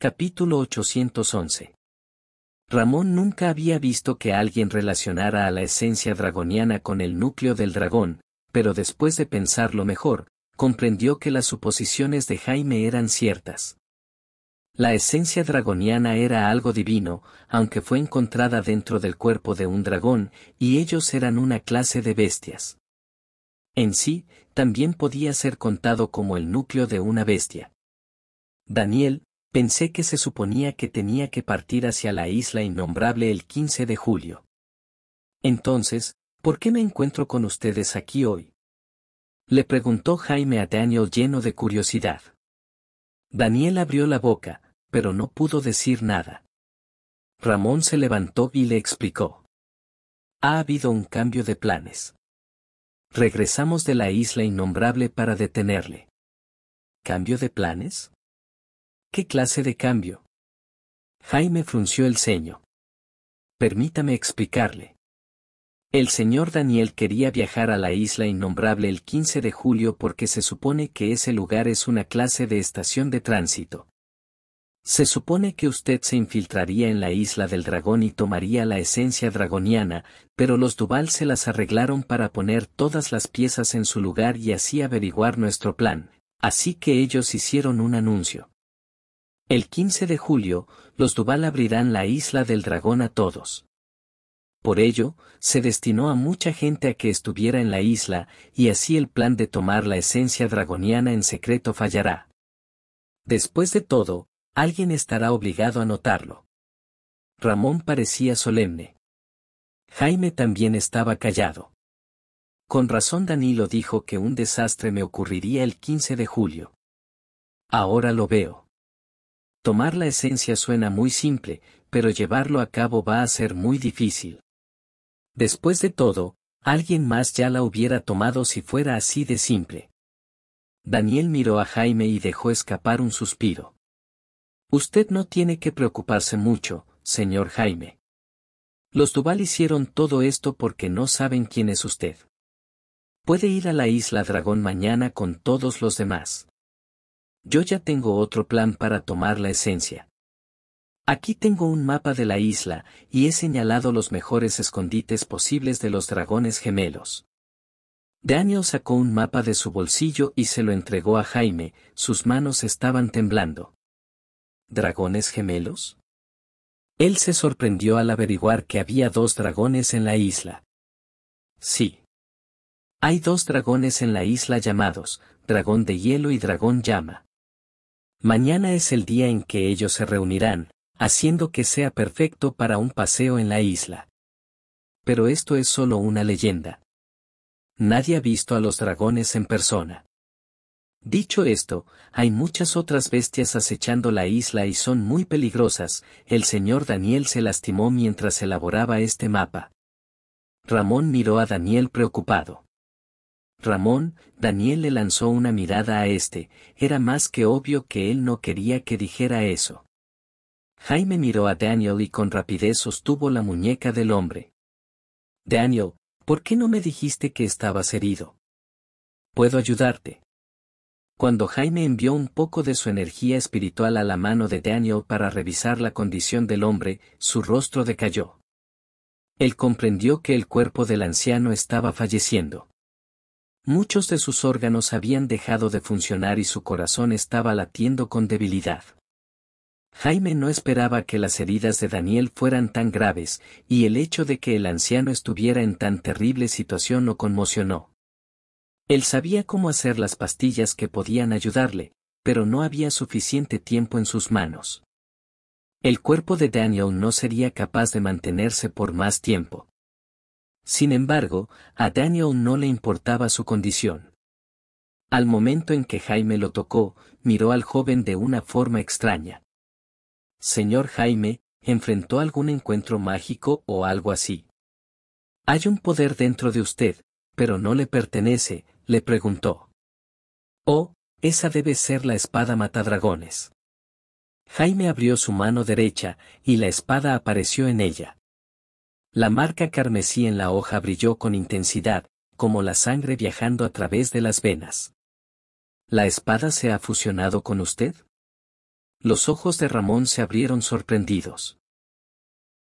Capítulo 811. Ramón nunca había visto que alguien relacionara a la esencia dragoniana con el núcleo del dragón, pero después de pensarlo mejor, comprendió que las suposiciones de Jaime eran ciertas. La esencia dragoniana era algo divino, aunque fue encontrada dentro del cuerpo de un dragón, y ellos eran una clase de bestias. En sí, también podía ser contado como el núcleo de una bestia. Daniel, Pensé que se suponía que tenía que partir hacia la isla innombrable el 15 de julio. Entonces, ¿por qué me encuentro con ustedes aquí hoy? Le preguntó Jaime a Daniel lleno de curiosidad. Daniel abrió la boca, pero no pudo decir nada. Ramón se levantó y le explicó. Ha habido un cambio de planes. Regresamos de la isla innombrable para detenerle. ¿Cambio de planes? ¿Qué clase de cambio? Jaime frunció el ceño. Permítame explicarle. El señor Daniel quería viajar a la isla innombrable el 15 de julio porque se supone que ese lugar es una clase de estación de tránsito. Se supone que usted se infiltraría en la isla del dragón y tomaría la esencia dragoniana, pero los Duval se las arreglaron para poner todas las piezas en su lugar y así averiguar nuestro plan, así que ellos hicieron un anuncio. El 15 de julio, los Duval abrirán la isla del dragón a todos. Por ello, se destinó a mucha gente a que estuviera en la isla, y así el plan de tomar la esencia dragoniana en secreto fallará. Después de todo, alguien estará obligado a notarlo. Ramón parecía solemne. Jaime también estaba callado. Con razón Danilo dijo que un desastre me ocurriría el 15 de julio. Ahora lo veo. Tomar la esencia suena muy simple, pero llevarlo a cabo va a ser muy difícil. Después de todo, alguien más ya la hubiera tomado si fuera así de simple. Daniel miró a Jaime y dejó escapar un suspiro. Usted no tiene que preocuparse mucho, señor Jaime. Los Duval hicieron todo esto porque no saben quién es usted. Puede ir a la isla Dragón mañana con todos los demás yo ya tengo otro plan para tomar la esencia. Aquí tengo un mapa de la isla y he señalado los mejores escondites posibles de los dragones gemelos. Daniel sacó un mapa de su bolsillo y se lo entregó a Jaime, sus manos estaban temblando. ¿Dragones gemelos? Él se sorprendió al averiguar que había dos dragones en la isla. Sí. Hay dos dragones en la isla llamados, dragón de hielo y dragón llama. Mañana es el día en que ellos se reunirán, haciendo que sea perfecto para un paseo en la isla. Pero esto es solo una leyenda. Nadie ha visto a los dragones en persona. Dicho esto, hay muchas otras bestias acechando la isla y son muy peligrosas, el señor Daniel se lastimó mientras elaboraba este mapa. Ramón miró a Daniel preocupado. Ramón, Daniel le lanzó una mirada a este, era más que obvio que él no quería que dijera eso. Jaime miró a Daniel y con rapidez sostuvo la muñeca del hombre. Daniel, ¿por qué no me dijiste que estabas herido? Puedo ayudarte. Cuando Jaime envió un poco de su energía espiritual a la mano de Daniel para revisar la condición del hombre, su rostro decayó. Él comprendió que el cuerpo del anciano estaba falleciendo. Muchos de sus órganos habían dejado de funcionar y su corazón estaba latiendo con debilidad. Jaime no esperaba que las heridas de Daniel fueran tan graves, y el hecho de que el anciano estuviera en tan terrible situación lo conmocionó. Él sabía cómo hacer las pastillas que podían ayudarle, pero no había suficiente tiempo en sus manos. El cuerpo de Daniel no sería capaz de mantenerse por más tiempo. Sin embargo, a Daniel no le importaba su condición. Al momento en que Jaime lo tocó, miró al joven de una forma extraña. Señor Jaime, ¿enfrentó algún encuentro mágico o algo así? Hay un poder dentro de usted, pero no le pertenece, le preguntó. Oh, esa debe ser la espada matadragones. Jaime abrió su mano derecha, y la espada apareció en ella. La marca carmesí en la hoja brilló con intensidad, como la sangre viajando a través de las venas. ¿La espada se ha fusionado con usted? Los ojos de Ramón se abrieron sorprendidos.